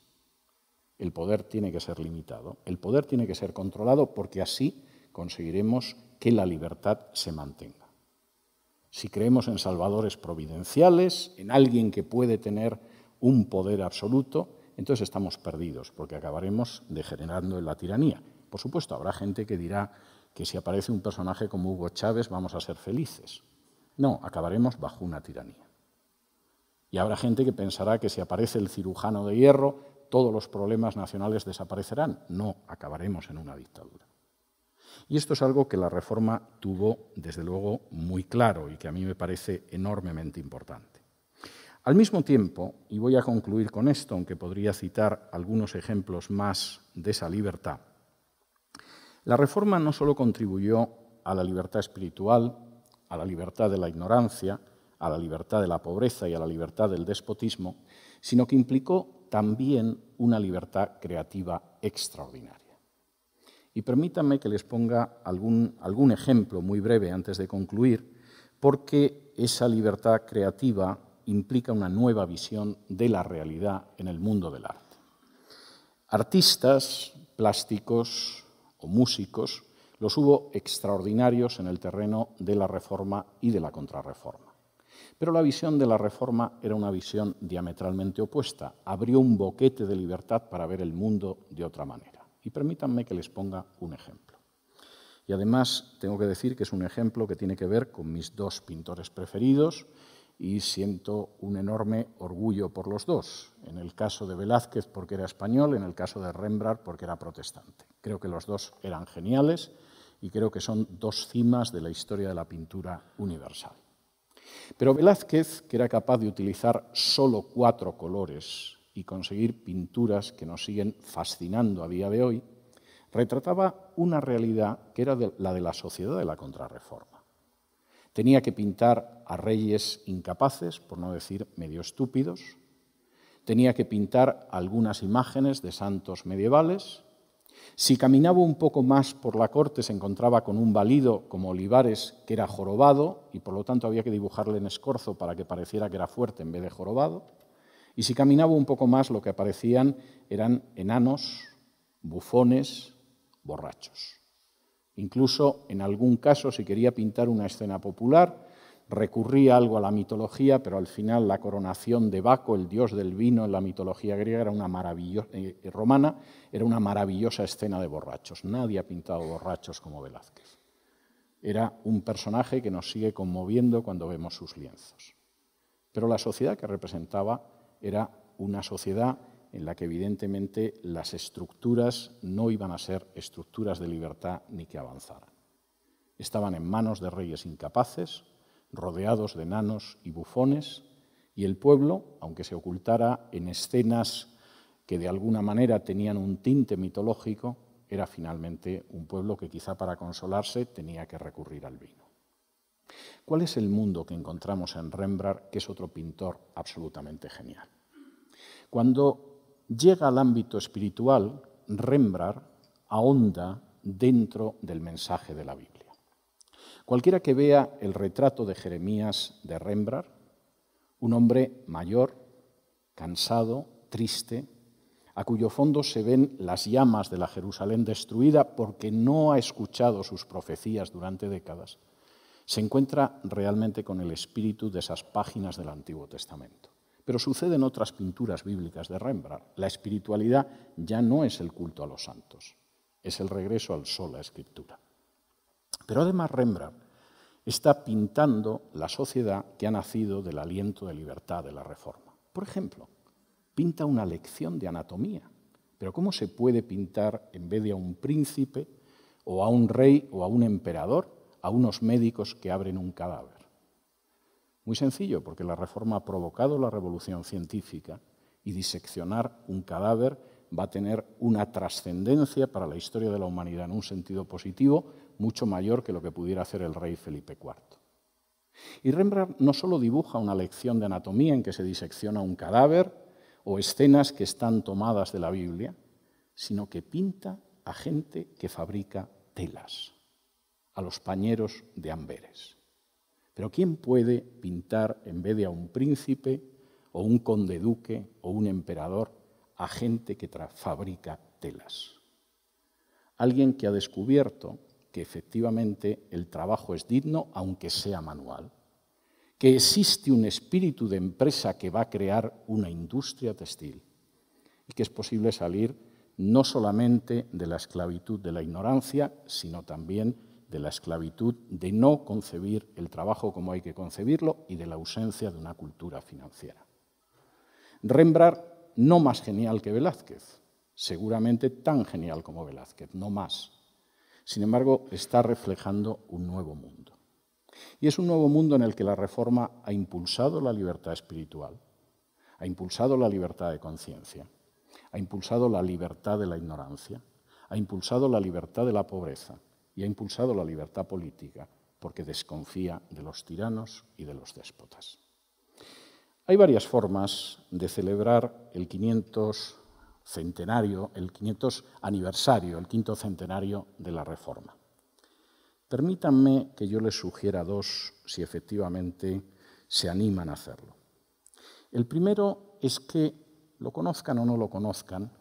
El poder tiene que ser limitado. El poder tiene que ser controlado porque así conseguiremos que la libertad se mantenga si creemos en salvadores providenciales, en alguien que puede tener un poder absoluto, entonces estamos perdidos, porque acabaremos degenerando en la tiranía. Por supuesto, habrá gente que dirá que si aparece un personaje como Hugo Chávez vamos a ser felices. No, acabaremos bajo una tiranía. Y habrá gente que pensará que si aparece el cirujano de hierro, todos los problemas nacionales desaparecerán. No, acabaremos en una dictadura. Y esto es algo que la reforma tuvo, desde luego, muy claro y que a mí me parece enormemente importante. Al mismo tiempo, y voy a concluir con esto, aunque podría citar algunos ejemplos más de esa libertad, la reforma no solo contribuyó a la libertad espiritual, a la libertad de la ignorancia, a la libertad de la pobreza y a la libertad del despotismo, sino que implicó también una libertad creativa extraordinaria. Y permítanme que les ponga algún, algún ejemplo muy breve antes de concluir, porque esa libertad creativa implica una nueva visión de la realidad en el mundo del arte. Artistas plásticos o músicos los hubo extraordinarios en el terreno de la reforma y de la contrarreforma. Pero la visión de la reforma era una visión diametralmente opuesta, abrió un boquete de libertad para ver el mundo de otra manera. Y permítanme que les ponga un ejemplo. Y además tengo que decir que es un ejemplo que tiene que ver con mis dos pintores preferidos y siento un enorme orgullo por los dos. En el caso de Velázquez porque era español, en el caso de Rembrandt porque era protestante. Creo que los dos eran geniales y creo que son dos cimas de la historia de la pintura universal. Pero Velázquez, que era capaz de utilizar solo cuatro colores y conseguir pinturas que nos siguen fascinando a día de hoy, retrataba una realidad que era la de la sociedad de la contrarreforma. Tenía que pintar a reyes incapaces, por no decir medio estúpidos, tenía que pintar algunas imágenes de santos medievales, si caminaba un poco más por la corte se encontraba con un valido como Olivares que era jorobado y por lo tanto había que dibujarle en escorzo para que pareciera que era fuerte en vez de jorobado. Y si caminaba un poco más, lo que aparecían eran enanos, bufones, borrachos. Incluso en algún caso, si quería pintar una escena popular, recurría algo a la mitología, pero al final la coronación de Baco, el dios del vino en la mitología griega, era una maravillosa eh, eh, romana, era una maravillosa escena de borrachos. Nadie ha pintado borrachos como Velázquez. Era un personaje que nos sigue conmoviendo cuando vemos sus lienzos. Pero la sociedad que representaba era una sociedad en la que evidentemente las estructuras no iban a ser estructuras de libertad ni que avanzaran. Estaban en manos de reyes incapaces, rodeados de nanos y bufones, y el pueblo, aunque se ocultara en escenas que de alguna manera tenían un tinte mitológico, era finalmente un pueblo que quizá para consolarse tenía que recurrir al vino. ¿Cuál es el mundo que encontramos en Rembrandt, que es otro pintor absolutamente genial? Cuando llega al ámbito espiritual, Rembrandt ahonda dentro del mensaje de la Biblia. Cualquiera que vea el retrato de Jeremías de Rembrandt, un hombre mayor, cansado, triste, a cuyo fondo se ven las llamas de la Jerusalén destruida porque no ha escuchado sus profecías durante décadas, se encuentra realmente con el espíritu de esas páginas del Antiguo Testamento. Pero sucede en otras pinturas bíblicas de Rembrandt. La espiritualidad ya no es el culto a los santos, es el regreso al sol, la escritura. Pero además Rembrandt está pintando la sociedad que ha nacido del aliento de libertad de la Reforma. Por ejemplo, pinta una lección de anatomía. Pero ¿cómo se puede pintar en vez de a un príncipe o a un rey o a un emperador a unos médicos que abren un cadáver. Muy sencillo, porque la reforma ha provocado la revolución científica y diseccionar un cadáver va a tener una trascendencia para la historia de la humanidad en un sentido positivo mucho mayor que lo que pudiera hacer el rey Felipe IV. Y Rembrandt no solo dibuja una lección de anatomía en que se disecciona un cadáver o escenas que están tomadas de la Biblia, sino que pinta a gente que fabrica telas a los pañeros de Amberes. Pero ¿quién puede pintar en vez de a un príncipe o un conde duque o un emperador a gente que fabrica telas? Alguien que ha descubierto que efectivamente el trabajo es digno aunque sea manual, que existe un espíritu de empresa que va a crear una industria textil y que es posible salir no solamente de la esclavitud de la ignorancia, sino también de la esclavitud, de no concebir el trabajo como hay que concebirlo y de la ausencia de una cultura financiera. Rembrandt no más genial que Velázquez, seguramente tan genial como Velázquez, no más. Sin embargo, está reflejando un nuevo mundo. Y es un nuevo mundo en el que la reforma ha impulsado la libertad espiritual, ha impulsado la libertad de conciencia, ha impulsado la libertad de la ignorancia, ha impulsado la libertad de la pobreza, y ha impulsado la libertad política porque desconfía de los tiranos y de los déspotas. Hay varias formas de celebrar el 500 centenario, el 500 aniversario, el quinto centenario de la Reforma. Permítanme que yo les sugiera dos si efectivamente se animan a hacerlo. El primero es que, lo conozcan o no lo conozcan,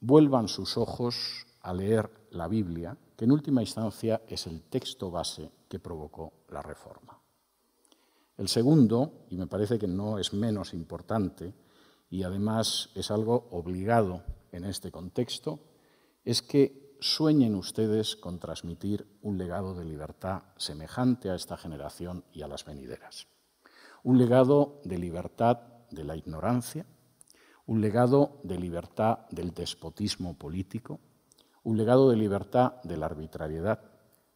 vuelvan sus ojos a leer la Biblia que en última instancia es el texto base que provocó la reforma. El segundo, y me parece que no es menos importante, y además es algo obligado en este contexto, es que sueñen ustedes con transmitir un legado de libertad semejante a esta generación y a las venideras. Un legado de libertad de la ignorancia, un legado de libertad del despotismo político, un legado de libertad de la arbitrariedad,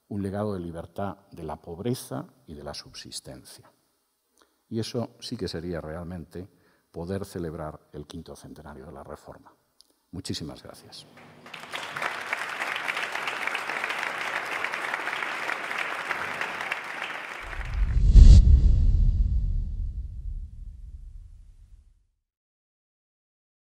un legado de libertad de la pobreza y de la subsistencia. Y eso sí que sería realmente poder celebrar el quinto centenario de la Reforma. Muchísimas gracias.